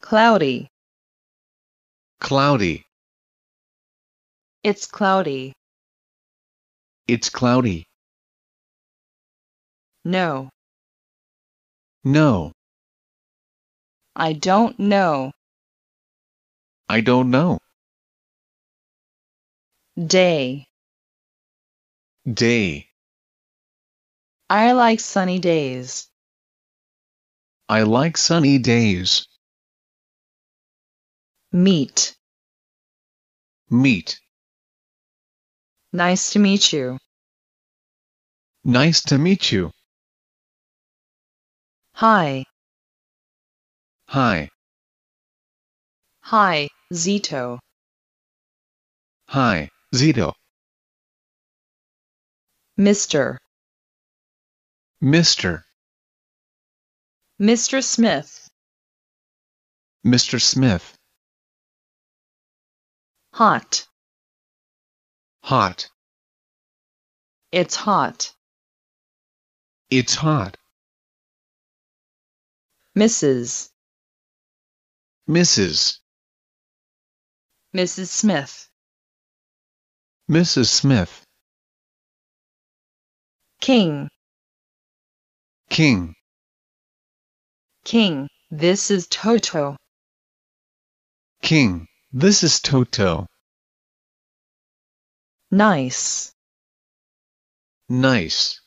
cloudy cloudy it's cloudy it's cloudy no no I don't know I don't know day day I like sunny days. I like sunny days. Meet. Meet. Nice to meet you. Nice to meet you. Hi. Hi. Hi, Zito. Hi, Zito. Mr. Mr. Mr. Smith. Mr. Smith hot hot it's hot it's hot mrs mrs mrs smith mrs smith king king king this is toto king this is Toto. Nice. Nice.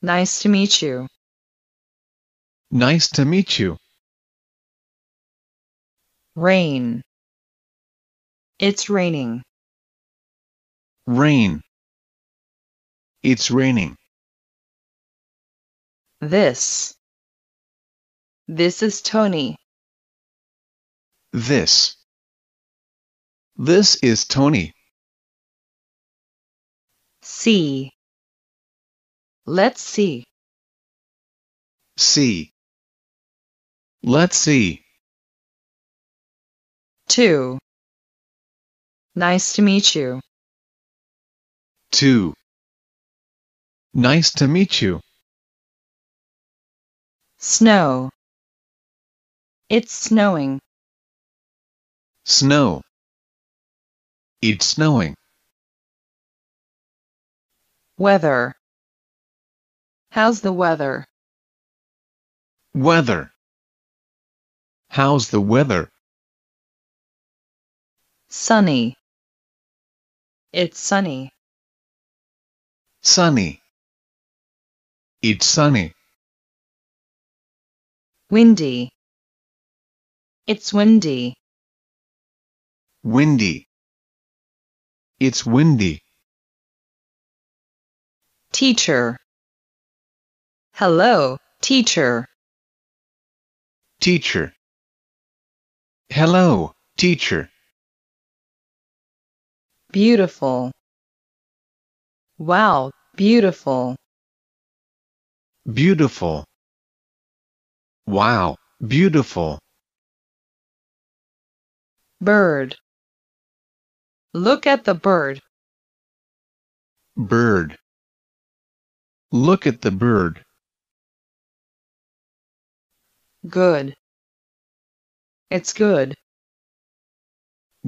Nice to meet you. Nice to meet you. Rain. It's raining. Rain. It's raining. This. This is Tony. This. This is Tony. See. Let's see. See. Let's see. 2. Nice to meet you. 2. Nice to meet you. Snow. It's snowing. Snow. It's snowing. Weather. How's the weather? Weather. How's the weather? Sunny. It's sunny. Sunny. It's sunny. Windy. It's windy windy it's windy teacher hello teacher teacher hello teacher beautiful wow beautiful beautiful wow beautiful bird Look at the bird. Bird. Look at the bird. Good. It's good.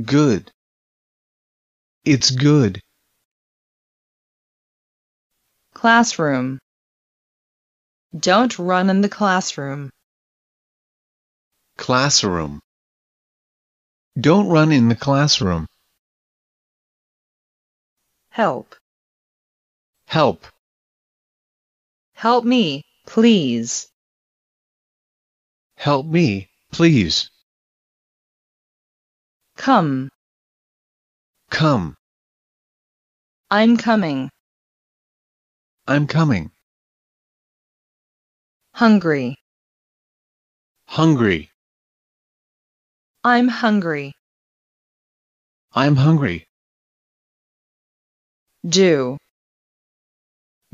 Good. It's good. Classroom. Don't run in the classroom. Classroom. Don't run in the classroom. Help. Help. Help me, please. Help me, please. Come. Come. I'm coming. I'm coming. Hungry. Hungry. I'm hungry. I'm hungry do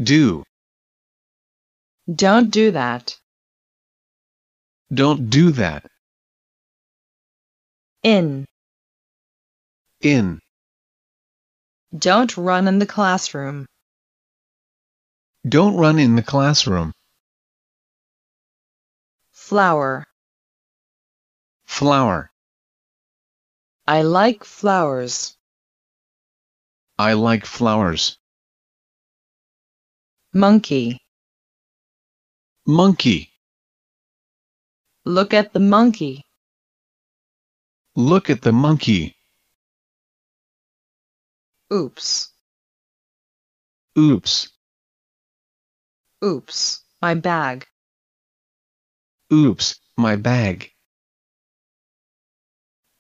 do don't do that don't do that in in don't run in the classroom don't run in the classroom flower flower I like flowers. I like flowers. Monkey. Monkey. Look at the monkey. Look at the monkey. Oops. Oops. Oops, my bag. Oops, my bag.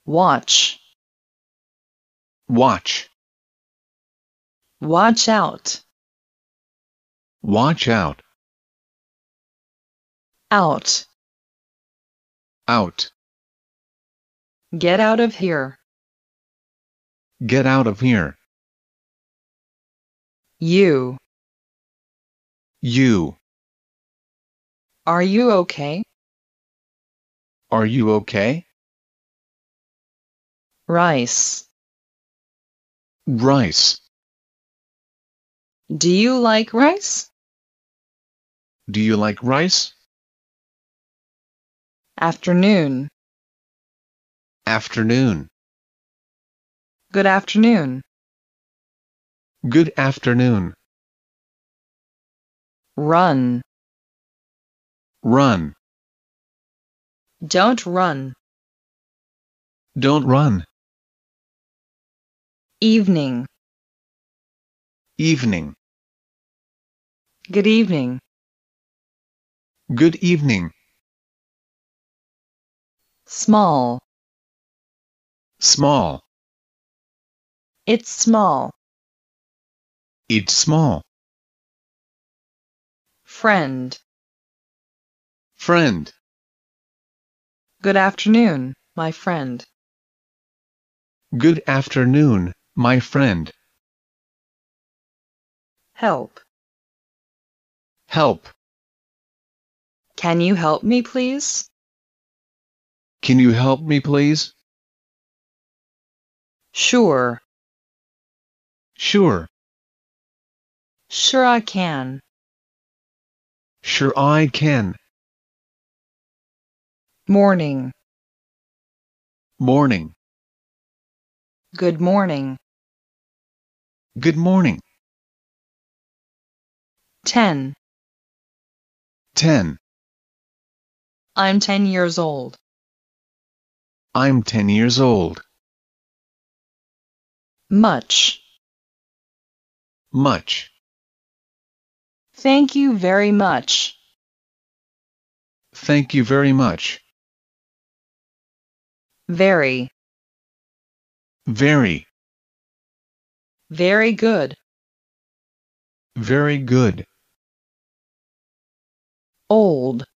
Watch. Watch. Watch out. Watch out. Out. Out. Get out of here. Get out of here. You. You. Are you okay? Are you okay? Rice. Rice. Do you like rice? Do you like rice? Afternoon. Afternoon. Good afternoon. Good afternoon. Run. Run. Don't run. Don't run. Evening. Evening. Good evening. Good evening. Small. Small. It's small. It's small. Friend. Friend. Good afternoon, my friend. Good afternoon, my friend. Help. Help. Can you help me, please? Can you help me, please? Sure. Sure. Sure I can. Sure I can. Morning. Morning. Good morning. Good morning. 10. 10. I'm 10 years old. I'm 10 years old. Much. Much. Thank you very much. Thank you very much. Very. Very. Very good. Very good. Old.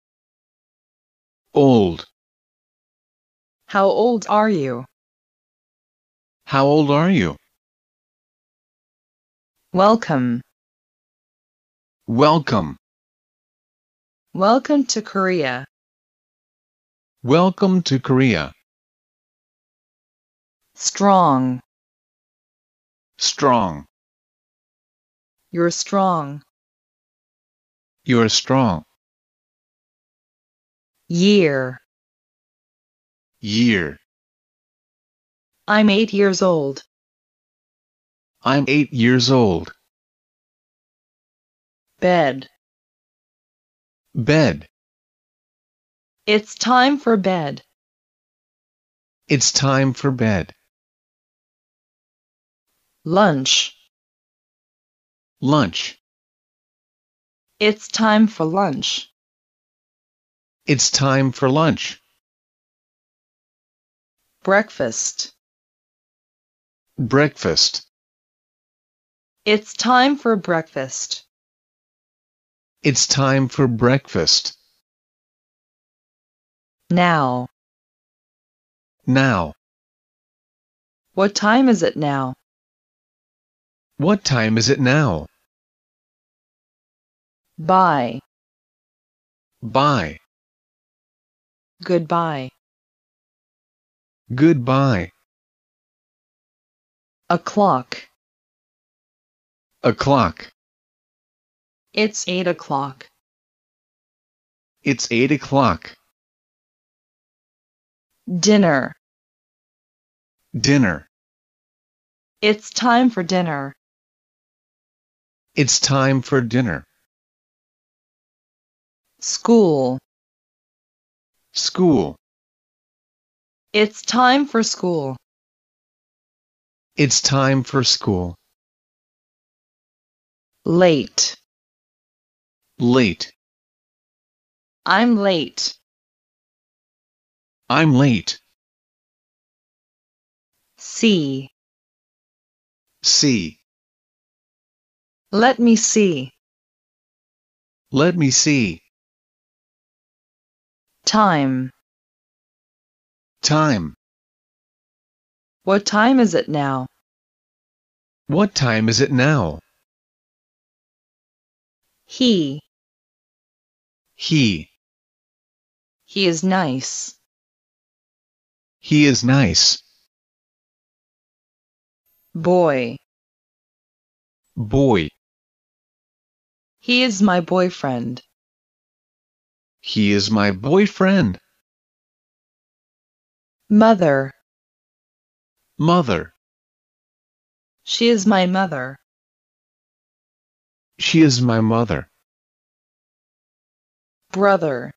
Old. How old are you? How old are you? Welcome. Welcome. Welcome to Korea. Welcome to Korea. Strong. Strong. You're strong. You're strong year year I'm 8 years old I'm 8 years old bed bed It's time for bed It's time for bed lunch lunch It's time for lunch it's time for lunch. Breakfast. Breakfast. It's time for breakfast. It's time for breakfast. Now. Now. What time is it now? What time is it now? Bye. Bye. Goodbye. Goodbye. A clock. A clock. It's eight o'clock. It's eight o'clock. Dinner. Dinner. It's time for dinner. It's time for dinner. School. School. It's time for school. It's time for school. Late. Late. I'm late. I'm late. See. See. Let me see. Let me see. Time. Time. What time is it now? What time is it now? He. He. He is nice. He is nice. Boy. Boy. He is my boyfriend. He is my boyfriend. Mother. Mother. She is my mother. She is my mother. Brother.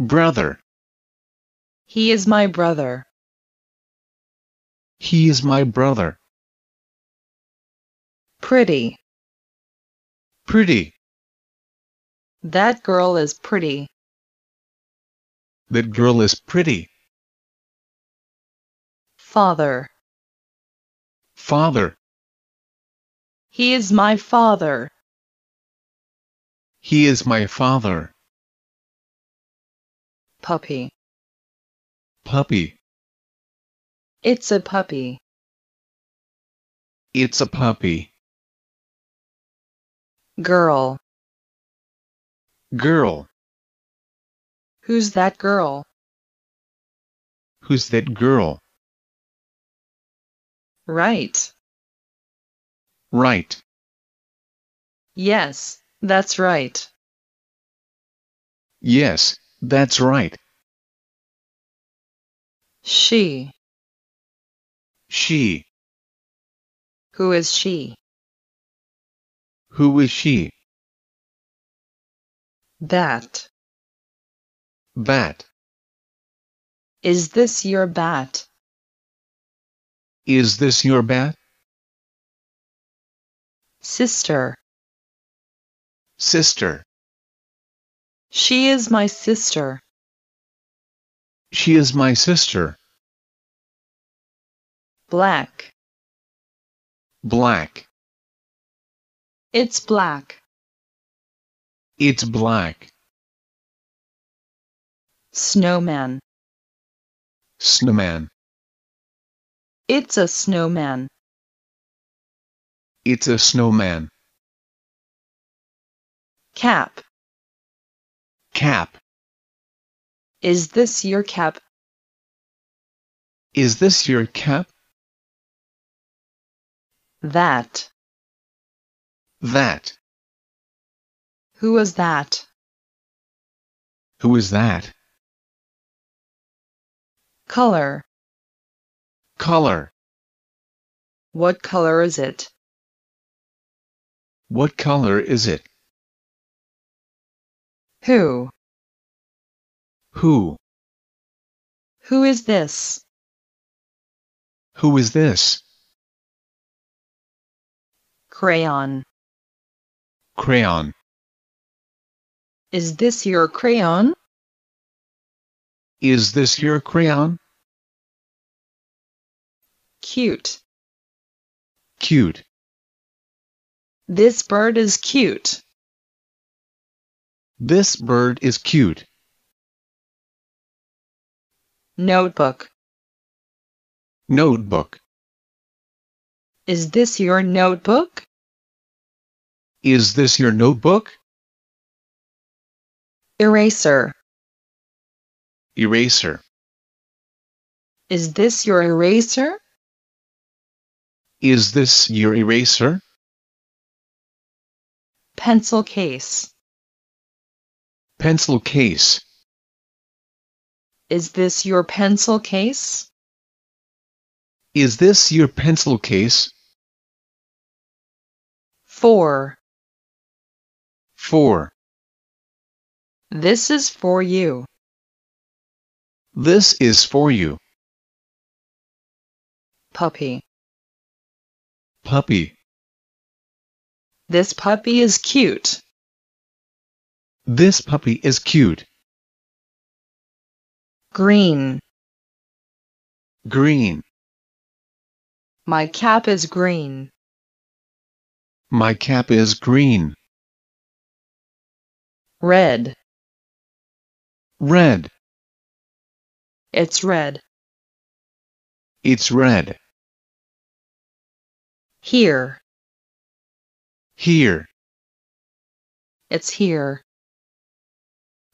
Brother. He is my brother. He is my brother. Pretty. Pretty. That girl is pretty. That girl is pretty. Father. Father. He is my father. He is my father. Puppy. Puppy. It's a puppy. It's a puppy. Girl. Girl. Who's that girl? Who's that girl? Right. Right. Yes, that's right. Yes, that's right. She. She. Who is she? Who is she? Bat. Bat. Is this your bat? Is this your bat? Sister. Sister. She is my sister. She is my sister. Black. Black. It's black. It's black. Snowman. Snowman. It's a snowman. It's a snowman. Cap. Cap. Is this your cap? Is this your cap? That. That. Who was that? Who was that? Color. Color. What color is it? What color is it? Who? Who? Who is this? Who is this? Crayon. Crayon. Is this your crayon? Is this your crayon? Cute. Cute. This bird is cute. This bird is cute. Notebook. Notebook. Is this your notebook? Is this your notebook? Eraser. Eraser. Is this your eraser? Is this your eraser? Pencil case. Pencil case. Is this your pencil case? Is this your pencil case? Four. Four. This is for you. This is for you. Puppy. Puppy. This puppy is cute. This puppy is cute. Green. Green. My cap is green. My cap is green. Red. Red. It's red. It's red. Here. Here. It's here.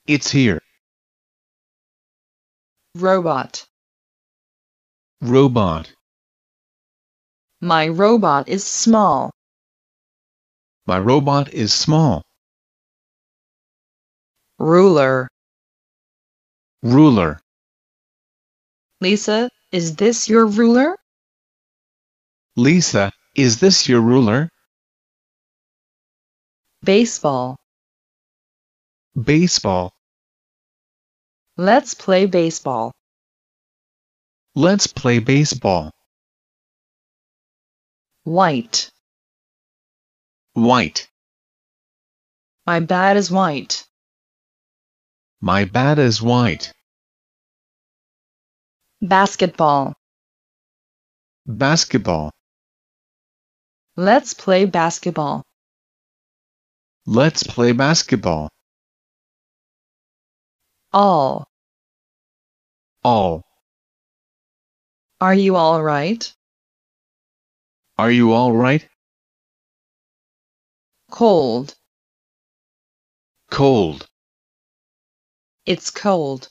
It's here. Robot. Robot. My robot is small. My robot is small. Ruler. Ruler. Lisa, is this your ruler? Lisa, is this your ruler? Baseball. Baseball. Let's play baseball. Let's play baseball. White. White. My bat is white. My bat is white. Basketball. Basketball. Let's play basketball. Let's play basketball. All. All. Are you all right? Are you all right? Cold. Cold. It's cold.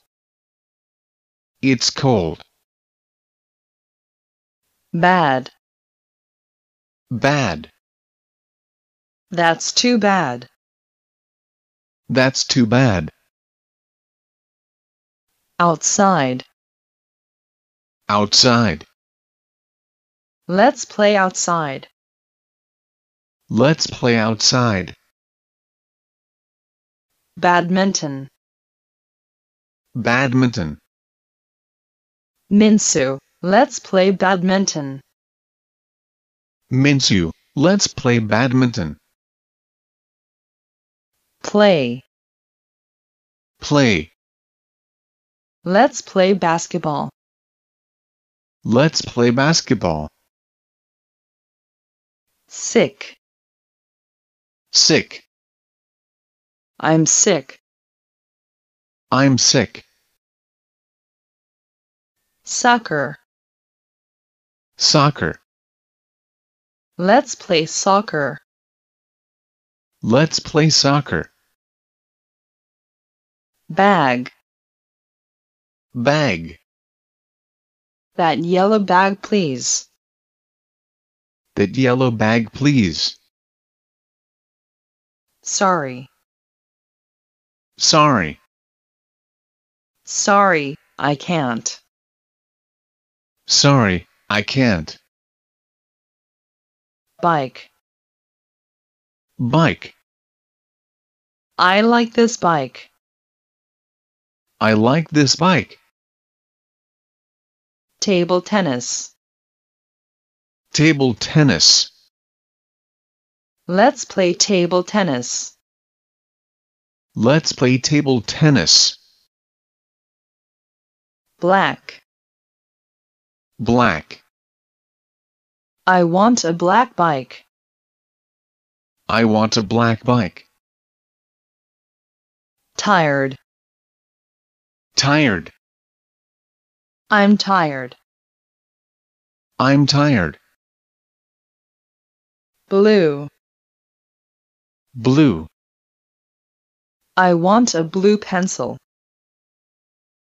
It's cold. Bad. Bad. That's too bad. That's too bad. Outside. Outside. Let's play outside. Let's play outside. Badminton. Badminton. Minsu, let's play badminton. Minsu, let's play badminton. Play. Play. Let's play basketball. Let's play basketball. Sick. Sick. I'm sick. I'm sick. Soccer. Soccer. Let's play soccer. Let's play soccer. Bag. Bag. That yellow bag, please. That yellow bag, please. Sorry. Sorry. Sorry, I can't. Sorry, I can't. Bike. Bike. I like this bike. I like this bike. Table tennis. Table tennis. Let's play table tennis. Let's play table tennis black black I want a black bike I want a black bike tired tired I'm tired I'm tired blue blue I want a blue pencil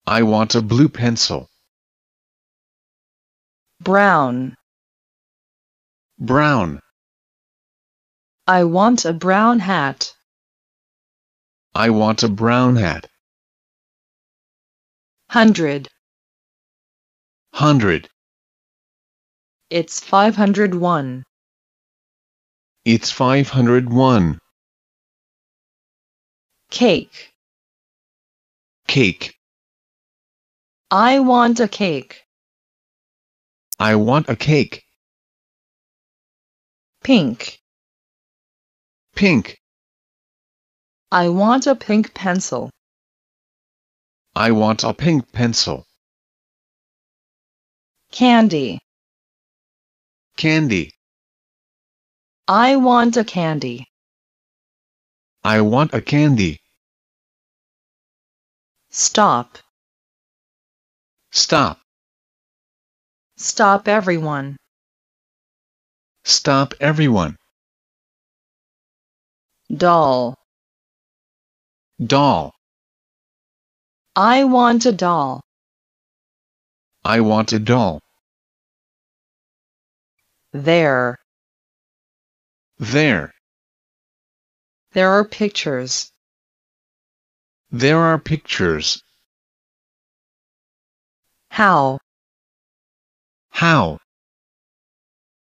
I want a blue pencil. Brown. Brown. I want a brown hat. I want a brown hat. Hundred. Hundred. It's 501. It's 501. Cake. Cake. I want a cake. I want a cake. Pink. Pink. I want a pink pencil. I want a pink pencil. Candy. Candy. I want a candy. I want a candy. Stop. Stop. Stop everyone. Stop everyone. Doll. Doll. I want a doll. I want a doll. There. There. There are pictures. There are pictures. How? How?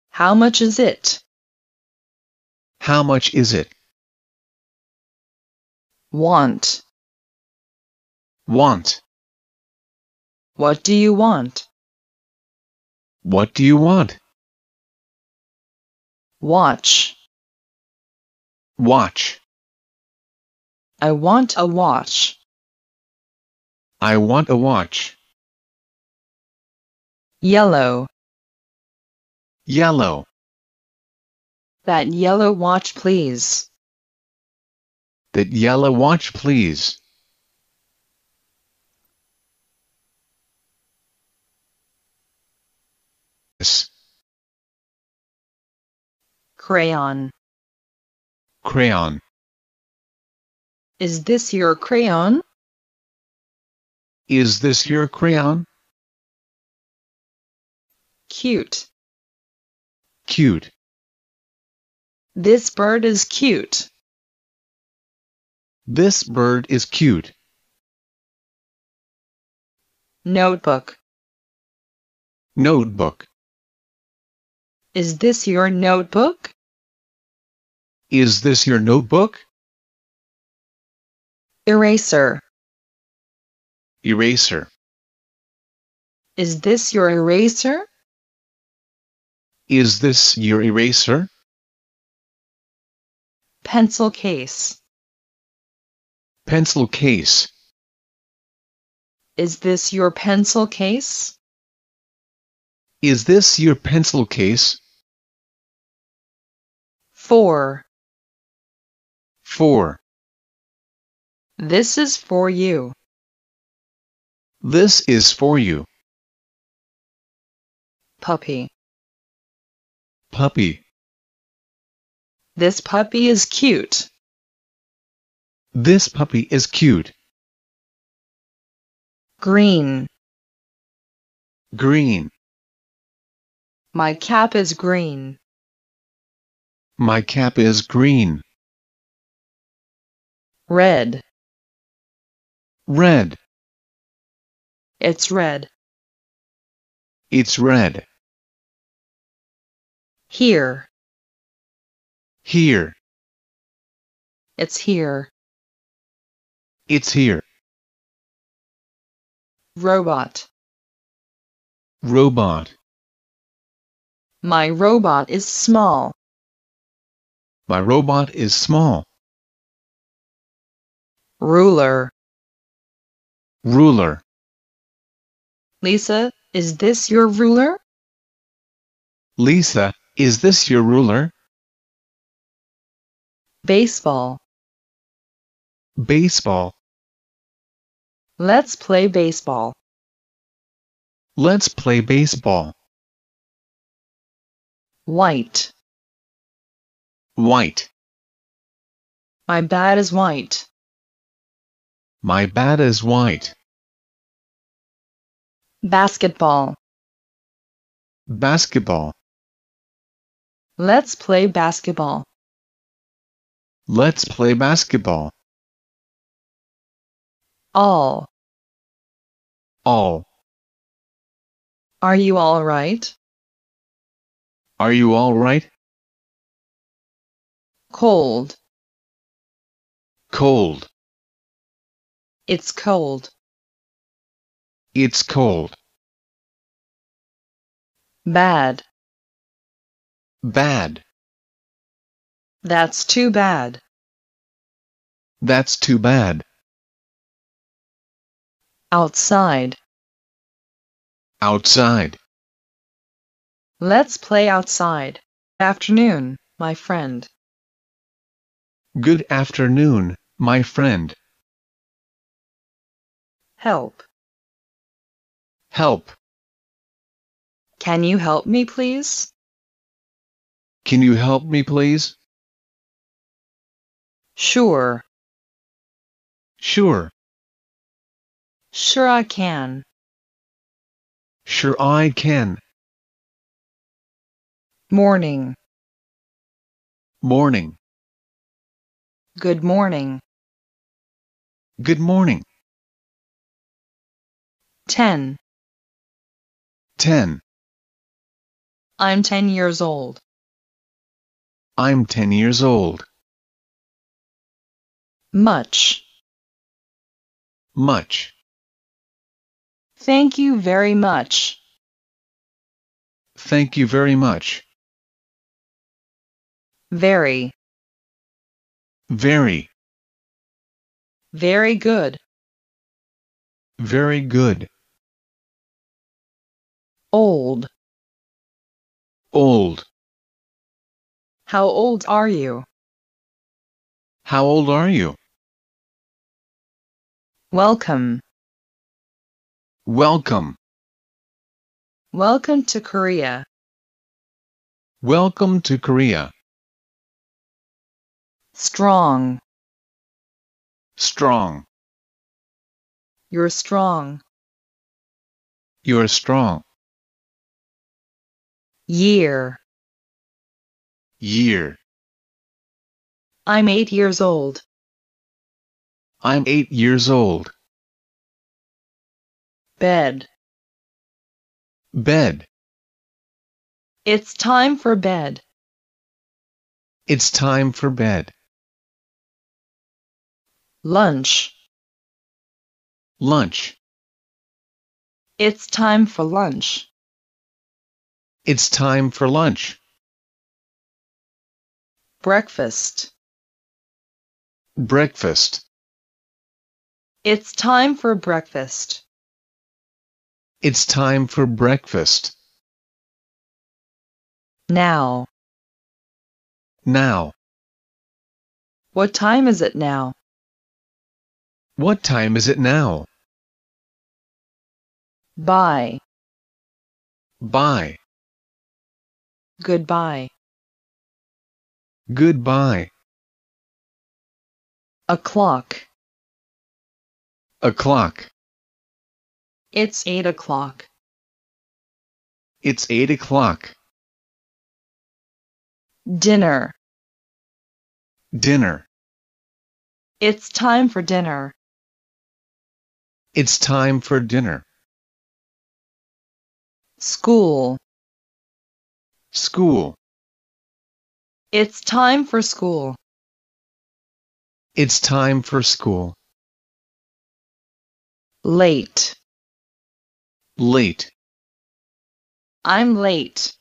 How much is it? How much is it? Want. Want. What do you want? What do you want? Watch. Watch. I want a watch. I want a watch. Yellow. Yellow. That yellow watch, please. That yellow watch, please. Crayon. Crayon. Is this your crayon? Is this your crayon? cute. Cute. This bird is cute. This bird is cute. Notebook. Notebook. Is this your notebook? Is this your notebook? Eraser. Eraser. Is this your eraser? Is this your eraser? Pencil case. Pencil case. Is this your pencil case? Is this your pencil case? 4. 4. This is for you. This is for you. Puppy puppy. This puppy is cute. This puppy is cute. Green. Green. My cap is green. My cap is green. Red. Red. It's red. It's red. Here. Here. It's here. It's here. Robot. Robot. My robot is small. My robot is small. Ruler. Ruler. Lisa, is this your ruler? Lisa, is this your ruler? Baseball. Baseball. Let's play baseball. Let's play baseball. White. White. My bat is white. My bat is white. Basketball. Basketball. Let's play basketball. Let's play basketball. All. All. Are you all right? Are you all right? Cold. Cold. It's cold. It's cold. Bad. Bad. That's too bad. That's too bad. Outside. Outside. Let's play outside. Afternoon, my friend. Good afternoon, my friend. Help. Help. Can you help me, please? Can you help me, please? Sure. Sure. Sure I can. Sure I can. Morning. Morning. Good morning. Good morning. Ten. Ten. I'm ten years old. I'm 10 years old. Much. Much. Thank you very much. Thank you very much. Very. Very. Very good. Very good. Old. Old. How old are you? How old are you? Welcome. Welcome. Welcome to Korea. Welcome to Korea. Strong. Strong. You're strong. You're strong. Year. Year. I'm eight years old. I'm eight years old. Bed. Bed. It's time for bed. It's time for bed. Lunch. Lunch. It's time for lunch. It's time for lunch. Breakfast. Breakfast. It's time for breakfast. It's time for breakfast. Now. Now. What time is it now? What time is it now? Bye. Bye. Goodbye. Goodbye. A clock. A clock. It's eight o'clock. It's eight o'clock. Dinner. Dinner. It's time for dinner. It's time for dinner. School. School. It's time for school. It's time for school. Late. Late. I'm late.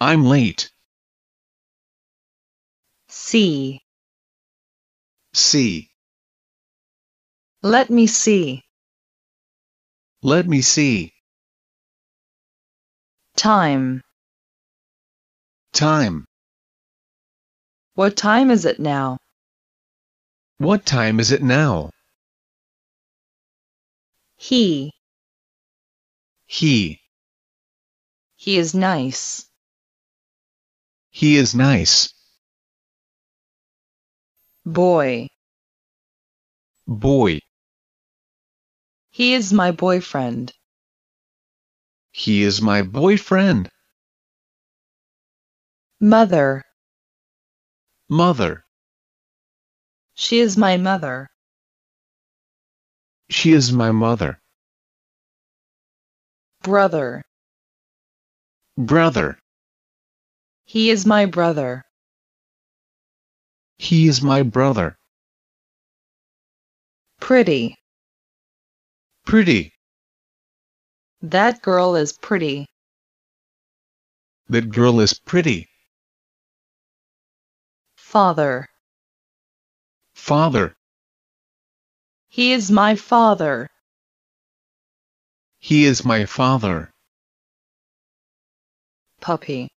I'm late. See. See. Let me see. Let me see. Time. Time. What time is it now? What time is it now? He. He. He is nice. He is nice. Boy. Boy. He is my boyfriend. He is my boyfriend. Mother. Mother. She is my mother. She is my mother. Brother. Brother. He is my brother. He is my brother. Pretty. Pretty. That girl is pretty. That girl is pretty. Father. Father. He is my father. He is my father. Puppy.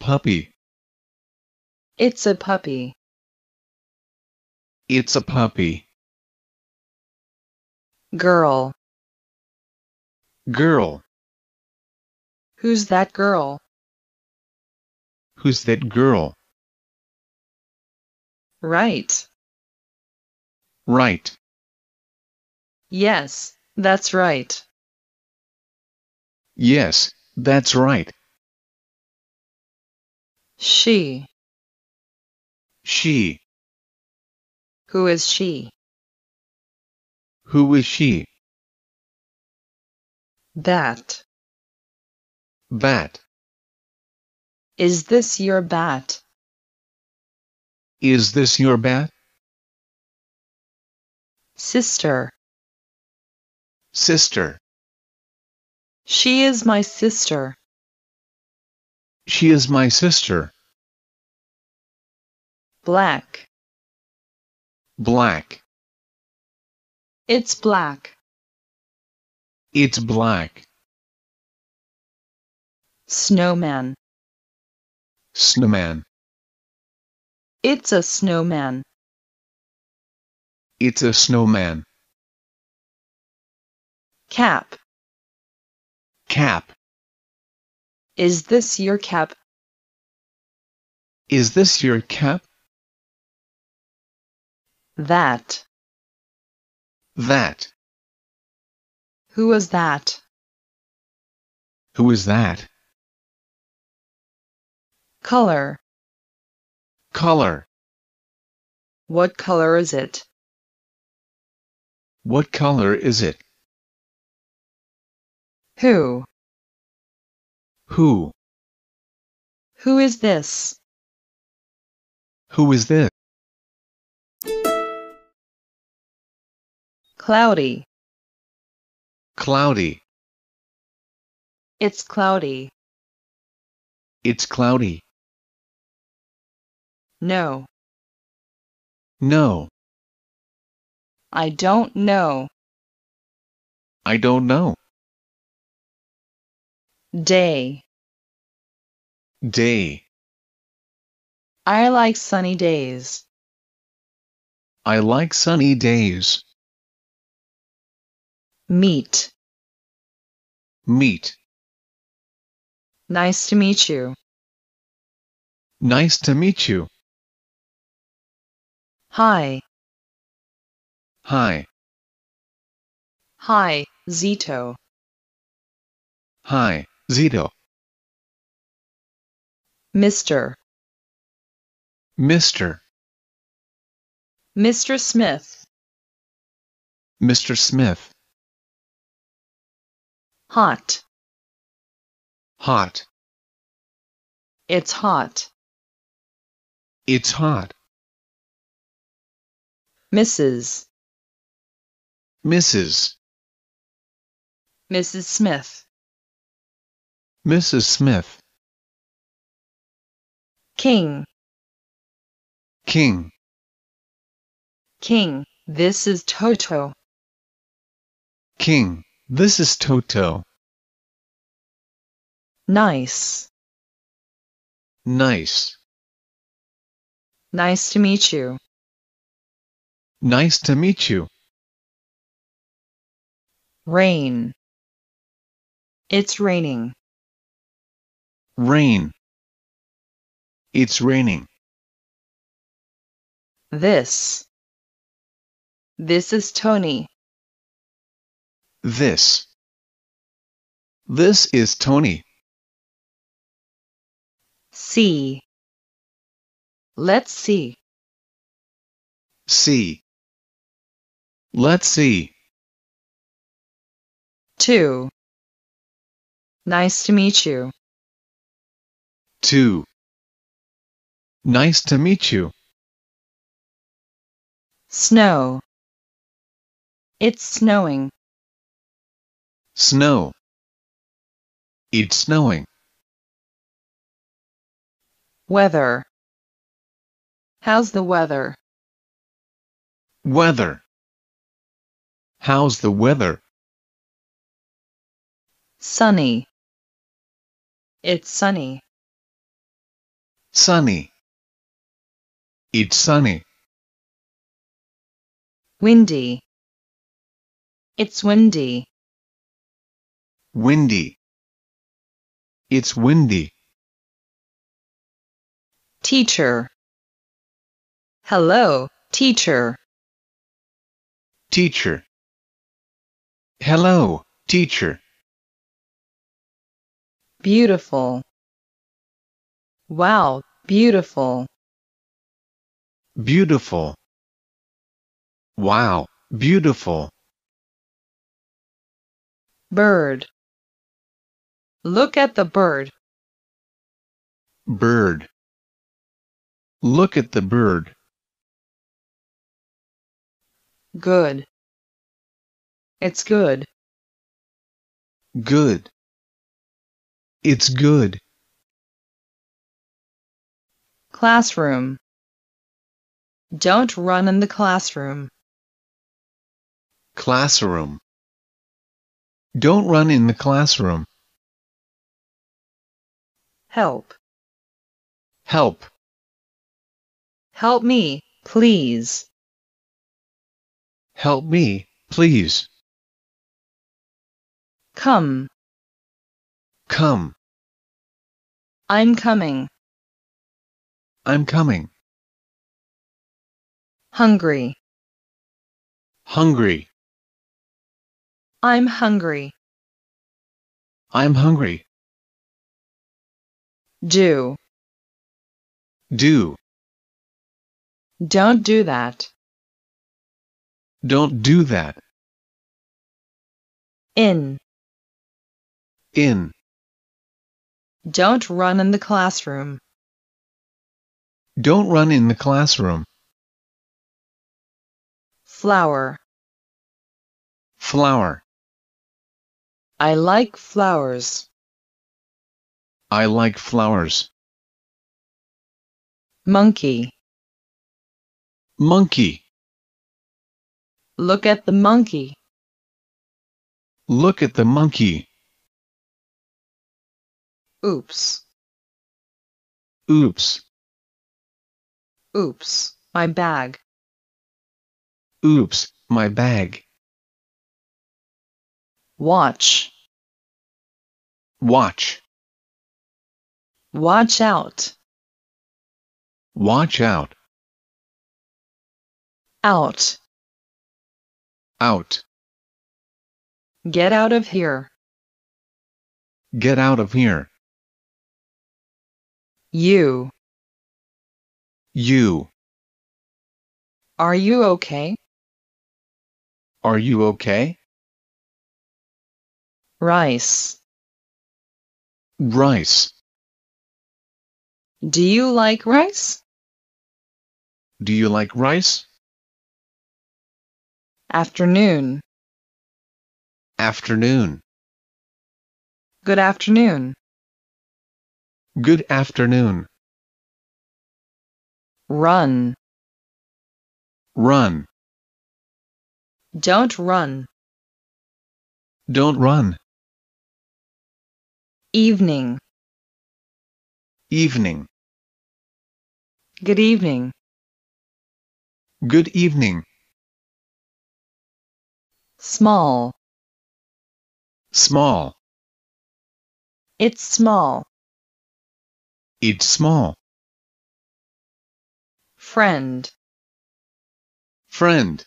Puppy. It's a puppy. It's a puppy. Girl. Girl. Who's that girl? Who's that girl? Right. Right. Yes, that's right. Yes, that's right. She. She. Who is she? Who is she? That. Bat. Is this your bat? Is this your bed? Sister. Sister. She is my sister. She is my sister. Black. Black. It's black. It's black. Snowman. Snowman. It's a snowman. It's a snowman. Cap. Cap. Is this your cap? Is this your cap? That. That. Who was that? Who is that? Color color? What color is it? What color is it? Who? Who? Who is this? Who is this? Cloudy. Cloudy. It's cloudy. It's cloudy. No. No. I don't know. I don't know. Day. Day. I like sunny days. I like sunny days. Meet. Meet. Nice to meet you. Nice to meet you. Hi. Hi. Hi, Zito. Hi, Zito. Mr. Mr. Mr. Smith. Mr. Smith. Hot. Hot. It's hot. It's hot. Mrs. Mrs. Mrs. Smith. Mrs. Smith. King. King. King, this is Toto. King, this is Toto. Nice. Nice. Nice to meet you. Nice to meet you. Rain. It's raining. Rain. It's raining. This. This is Tony. This. This is Tony. See. Let's see. See. Let's see. 2. Nice to meet you. 2. Nice to meet you. Snow. It's snowing. Snow. It's snowing. Weather. How's the weather? Weather. How's the weather? Sunny. It's sunny. Sunny. It's sunny. Windy. It's windy. Windy. It's windy. Teacher. Hello, teacher. Teacher. Hello, teacher. Beautiful. Wow, beautiful. Beautiful. Wow, beautiful. Bird. Look at the bird. Bird. Look at the bird. Good. It's good. Good. It's good. Classroom. Don't run in the classroom. Classroom. Don't run in the classroom. Help. Help. Help me, please. Help me, please. Come. Come. I'm coming. I'm coming. Hungry. Hungry. I'm hungry. I'm hungry. Do. Do. Don't do that. Don't do that. In in. Don't run in the classroom. Don't run in the classroom. Flower. Flower. I like flowers. I like flowers. Monkey. Monkey. Look at the monkey. Look at the monkey. Oops. Oops. Oops, my bag. Oops, my bag. Watch. Watch. Watch out. Watch out. Out. Out. Get out of here. Get out of here. You. You. Are you okay? Are you okay? Rice. Rice. Do you like rice? Do you like rice? Afternoon. Afternoon. Good afternoon. Good afternoon. Run. Run. Don't run. Don't run. Evening. Evening. Good evening. Good evening. Small. Small. It's small eat small. Friend. Friend.